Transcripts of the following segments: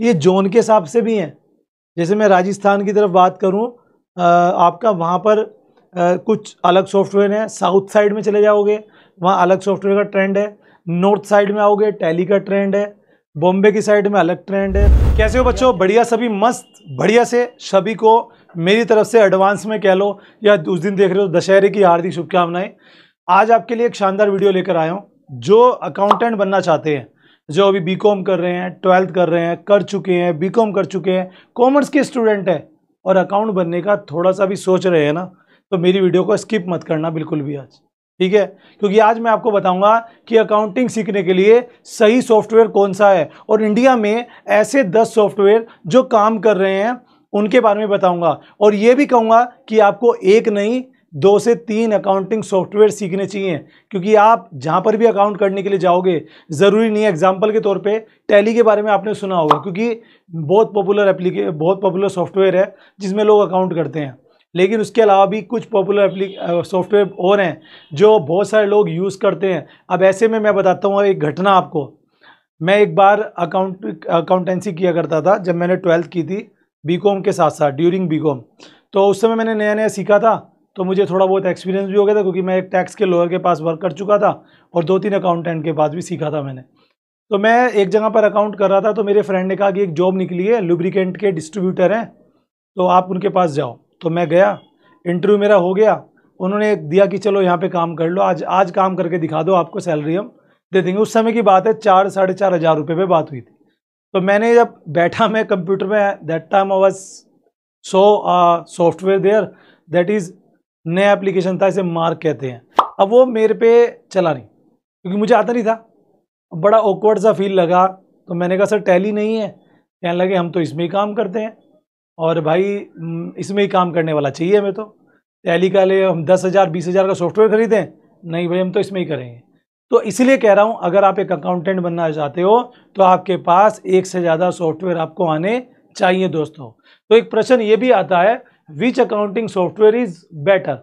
ये जोन के हिसाब से भी हैं जैसे मैं राजस्थान की तरफ बात करूँ आपका वहाँ पर आ, कुछ अलग सॉफ्टवेयर है साउथ साइड में चले जाओगे वहाँ अलग सॉफ्टवेयर का ट्रेंड है नॉर्थ साइड में आओगे टैली का ट्रेंड है बॉम्बे की साइड में अलग ट्रेंड है कैसे हो बच्चों बढ़िया सभी मस्त बढ़िया से सभी को मेरी तरफ से एडवांस में कह लो या उस दिन देख रहे हो दशहरे की हार्दिक शुभकामनाएं आज आपके लिए एक शानदार वीडियो लेकर आया हूँ जो अकाउंटेंट बनना चाहते हैं जो अभी बी कर रहे हैं ट्वेल्थ कर रहे हैं कर चुके हैं बी कर चुके हैं कॉमर्स के स्टूडेंट हैं और अकाउंट बनने का थोड़ा सा भी सोच रहे हैं ना तो मेरी वीडियो को स्किप मत करना बिल्कुल भी आज ठीक है क्योंकि आज मैं आपको बताऊंगा कि अकाउंटिंग सीखने के लिए सही सॉफ्टवेयर कौन सा है और इंडिया में ऐसे 10 सॉफ्टवेयर जो काम कर रहे हैं उनके बारे में बताऊंगा और ये भी कहूंगा कि आपको एक नहीं दो से तीन अकाउंटिंग सॉफ्टवेयर सीखने चाहिए क्योंकि आप जहाँ पर भी अकाउंट करने के लिए जाओगे ज़रूरी नहीं है एग्जाम्पल के तौर पे टैली के बारे में आपने सुना होगा क्योंकि बहुत पॉपुलर एप्लीके बहुत पॉपुलर सॉफ्टवेयर है जिसमें लोग अकाउंट करते हैं लेकिन उसके अलावा भी कुछ पॉपुलर सॉफ्टवेयर और हैं जो बहुत सारे लोग यूज़ करते हैं अब ऐसे में मैं बताता हूँ एक घटना आपको मैं एक बार अकाउंट अकाउंटेंसी किया करता था जब मैंने ट्वेल्थ की थी बी के साथ साथ ड्यूरिंग बी तो उस समय मैंने नया नया सीखा था तो मुझे थोड़ा बहुत एक्सपीरियंस भी हो गया था क्योंकि मैं एक टैक्स के लॉयर के पास वर्क कर चुका था और दो तीन अकाउंटेंट के पास भी सीखा था मैंने तो मैं एक जगह पर अकाउंट कर रहा था तो मेरे फ्रेंड ने कहा कि एक जॉब निकली है लुब्रिकेंट के डिस्ट्रीब्यूटर हैं तो आप उनके पास जाओ तो मैं गया इंटरव्यू मेरा हो गया उन्होंने दिया कि चलो यहाँ पे काम कर लो आज आज काम करके दिखा दो आपको सैलरी हम दे देंगे उस समय की बात है चार साढ़े चार हज़ार रुपये पर बात हुई थी तो मैंने जब बैठा मैं कंप्यूटर में that time I was so software there that is नया एप्लीकेशन था इसे मार्क कहते हैं अब वो मेरे पे चला नहीं क्योंकि मुझे आता नहीं था बड़ा ऑकवर्ड सा फील लगा तो मैंने कहा सर टैली नहीं है कहने लगे हम तो इसमें ही काम करते हैं और भाई इसमें ही काम करने वाला चाहिए हमें तो टैली का ले हम दस हज़ार बीस हज़ार का सॉफ्टवेयर खरीदें नहीं भाई हम तो इसमें ही करेंगे तो इसलिए कह रहा हूँ अगर आप एक अकाउंटेंट बनना चाहते हो तो आपके पास एक से ज़्यादा सॉफ्टवेयर आपको आने चाहिए दोस्तों तो एक प्रश्न ये भी आता है which accounting software is better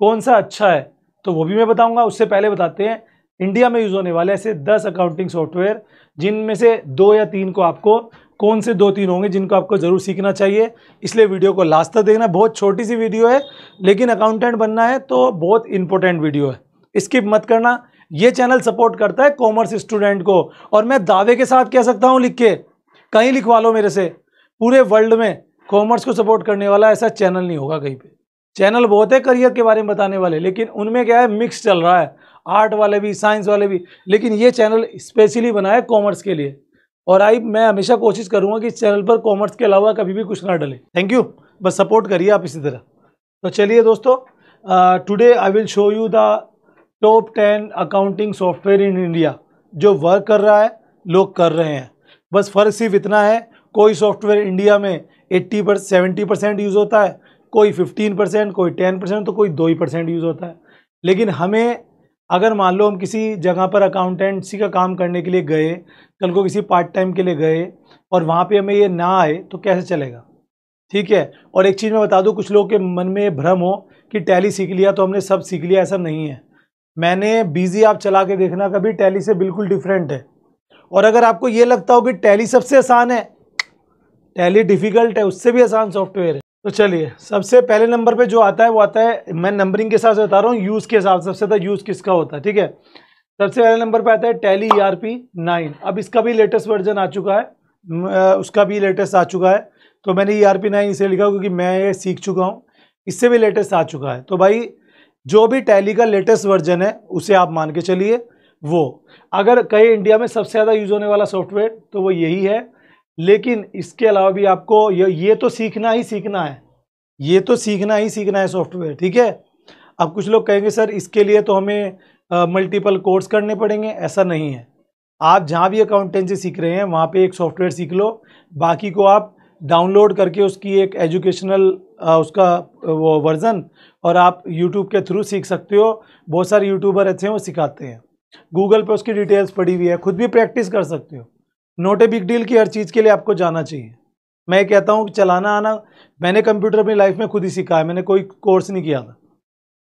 कौन सा अच्छा है तो वो भी मैं बताऊंगा उससे पहले बताते हैं इंडिया में यूज़ होने वाले ऐसे दस अकाउंटिंग सॉफ्टवेयर जिनमें से दो या तीन को आपको कौन से दो तीन होंगे जिनको आपको ज़रूर सीखना चाहिए इसलिए वीडियो को लास्ट तक देखना बहुत छोटी सी वीडियो है लेकिन अकाउंटेंट बनना है तो बहुत इंपॉर्टेंट वीडियो है स्किप मत करना ये चैनल सपोर्ट करता है कॉमर्स स्टूडेंट को और मैं दावे के साथ कह सकता हूँ लिख के कहीं लिखवा लो मेरे से पूरे वर्ल्ड में कॉमर्स को सपोर्ट करने वाला ऐसा चैनल नहीं होगा कहीं पे चैनल बहुत है करियर के बारे में बताने वाले लेकिन उनमें क्या है मिक्स चल रहा है आर्ट वाले भी साइंस वाले भी लेकिन ये चैनल स्पेशली बना है कॉमर्स के लिए और आई मैं हमेशा कोशिश करूँगा कि इस चैनल पर कॉमर्स के अलावा कभी भी कुछ ना डले थैंक यू बस सपोर्ट करिए आप इसी तरह तो चलिए दोस्तों today I will show you the top ten accounting software in India जो वर्क कर रहा है लोग कर रहे हैं बस फ़र्क सिर्फ इतना है कोई सॉफ्टवेयर इंडिया में एट्टी पर सेवेंटी परसेंट यूज़ होता है कोई फिफ्टीन परसेंट कोई टेन परसेंट तो कोई दो ही परसेंट यूज़ होता है लेकिन हमें अगर मान लो हम किसी जगह पर अकाउंटेंसी का काम करने के लिए गए कल को किसी पार्ट टाइम के लिए गए और वहाँ पे हमें ये ना आए तो कैसे चलेगा ठीक है और एक चीज़ मैं बता दूँ कुछ लोगों के मन में भ्रम हो कि टैली सीख लिया तो हमने सब सीख लिया ऐसा नहीं है मैंने बिजी आप चला के देखना कभी टैली से बिल्कुल डिफरेंट है और अगर आपको ये लगता हो कि टैली सबसे आसान है टैली डिफिकल्ट है उससे भी आसान सॉफ्टवेयर है तो चलिए सबसे पहले नंबर पे जो आता है वो आता है मैं नंबरिंग के हिसाब से बता रहा हूँ यूज़ के हिसाब से सबसे ज़्यादा यूज़ किसका होता है ठीक है सबसे पहले नंबर पे आता है Tally E R P nine अब इसका भी लेटेस्ट वर्जन आ चुका है उसका भी लेटेस्ट आ चुका है तो मैंने ई आर पी नाइन इसे लिखा क्योंकि मैं ये सीख चुका हूँ इससे भी लेटेस्ट आ चुका है तो भाई जो भी टैली का लेटेस्ट वर्जन है उसे आप मान के चलिए वो अगर कहीं इंडिया में सबसे ज़्यादा यूज़ होने वाला सॉफ्टवेयर तो वो यही है लेकिन इसके अलावा भी आपको ये ये तो सीखना ही सीखना है ये तो सीखना ही सीखना है सॉफ्टवेयर ठीक है अब कुछ लोग कहेंगे सर इसके लिए तो हमें मल्टीपल कोर्स करने पड़ेंगे ऐसा नहीं है आप जहाँ भी अकाउंटेंसी सीख रहे हैं वहाँ पे एक सॉफ्टवेयर सीख लो बाकी को आप डाउनलोड करके उसकी एक एजुकेशनल उसका वो वर्ज़न और आप यूट्यूब के थ्रू सीख सकते हो बहुत सारे यूट्यूबर ऐसे हैं वो सिखाते हैं गूगल पर उसकी डिटेल्स पड़ी हुई है खुद भी प्रैक्टिस कर सकते हो नोट ए बिग डील की हर चीज़ के लिए आपको जाना चाहिए मैं कहता हूँ चलाना आना मैंने कंप्यूटर अपनी लाइफ में खुद ही सीखा है मैंने कोई कोर्स नहीं किया था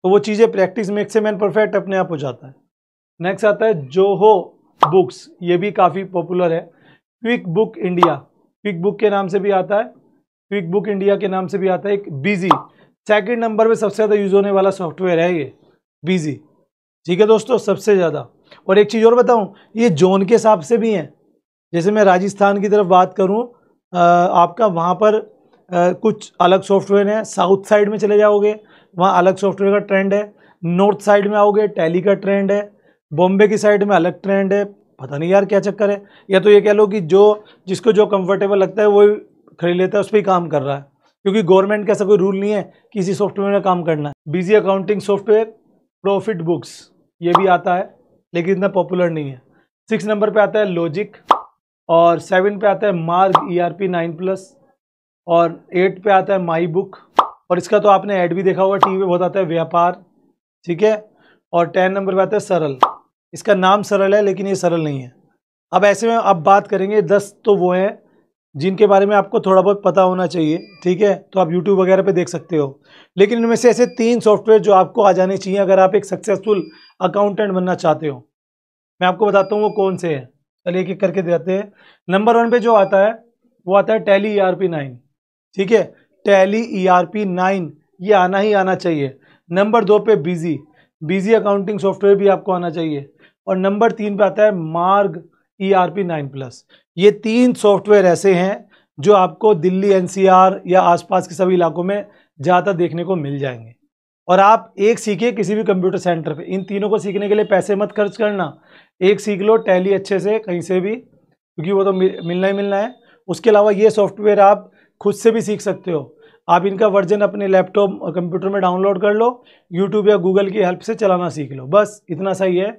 तो वो चीज़ें प्रैक्टिस मेक से मैन परफेक्ट अपने आप हो जाता है नेक्स्ट आता है जोहो बुक्स ये भी काफ़ी पॉपुलर है quick book India quick book के नाम से भी आता है क्विक बुक इंडिया के नाम से भी आता है एक बिजी सेकेंड नंबर पर सबसे ज़्यादा यूज़ होने वाला सॉफ्टवेयर है ये बिज़ी ठीक है दोस्तों सबसे ज़्यादा और एक चीज़ और बताऊँ ये जोन के हिसाब से भी हैं जैसे मैं राजस्थान की तरफ बात करूँ आपका वहाँ पर आ, कुछ अलग सॉफ्टवेयर है साउथ साइड में चले जाओगे वहाँ अलग सॉफ्टवेयर का ट्रेंड है नॉर्थ साइड में आओगे टैली का ट्रेंड है बॉम्बे की साइड में अलग ट्रेंड है पता नहीं यार क्या चक्कर है या तो ये कह लो कि जो जिसको जो कंफर्टेबल लगता है वो खरीद लेता है उस पर ही काम कर रहा है क्योंकि गवर्नमेंट का ऐसा कोई रूल नहीं है कि इसी सॉफ्टवेयर में काम करना है Busy accounting software profit books ये भी आता है लेकिन इतना पॉपुलर नहीं है सिक्स नंबर पे आता है लॉजिक और सेवन पे आता है Marg E R P nine plus और एट पे आता है माई बुक और इसका तो आपने ऐड भी देखा होगा टीवी पे बहुत आता है व्यापार ठीक है और टेन नंबर पे आता है सरल इसका नाम सरल है लेकिन ये सरल नहीं है अब ऐसे में अब बात करेंगे दस तो वो हैं जिनके बारे में आपको थोड़ा बहुत पता होना चाहिए ठीक है तो आप यूट्यूब वगैरह पे देख सकते हो लेकिन इनमें से ऐसे तीन सॉफ्टवेयर जो आपको आ जाने चाहिए अगर आप एक सक्सेसफुल अकाउंटेंट बनना चाहते हो मैं आपको बताता हूँ वो कौन से हैं चलिए एक एक करके देते हैं नंबर वन पे जो आता है वो आता है Tally E R P nine ठीक है Tally E R P nine ये आना ही आना चाहिए नंबर दो पे बिजी बिजी अकाउंटिंग सॉफ्टवेयर भी आपको आना चाहिए और नंबर तीन पे आता है Marg E R P nine plus ये तीन सॉफ्टवेयर ऐसे हैं जो आपको दिल्ली एनसीआर या आसपास के सभी इलाकों में ज़्यादा देखने को मिल जाएंगे और आप एक सीखिए किसी भी कंप्यूटर सेंटर पे इन तीनों को सीखने के लिए पैसे मत खर्च करना एक सीख लो टैली अच्छे से कहीं से भी क्योंकि वो तो मिलना ही मिलना है उसके अलावा ये सॉफ्टवेयर आप खुद से भी सीख सकते हो आप इनका वर्जन अपने लैपटॉप कंप्यूटर में डाउनलोड कर लो यूट्यूब या गूगल की हेल्प से चलाना सीख लो बस इतना सही है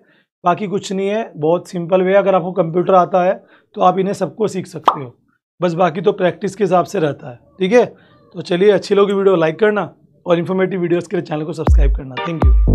बाकी कुछ नहीं है बहुत सिंपल वे अगर आपको कंप्यूटर आता है तो आप इन्हें सबको सीख सकते हो बस बाकी तो प्रैक्टिस के हिसाब से रहता है ठीक है तो चलिए अच्छी लोगी वीडियो लाइक करना और इन्फॉर्मेटिव वीडियोस के लिए चैनल को सब्सक्राइब करना थैंक यू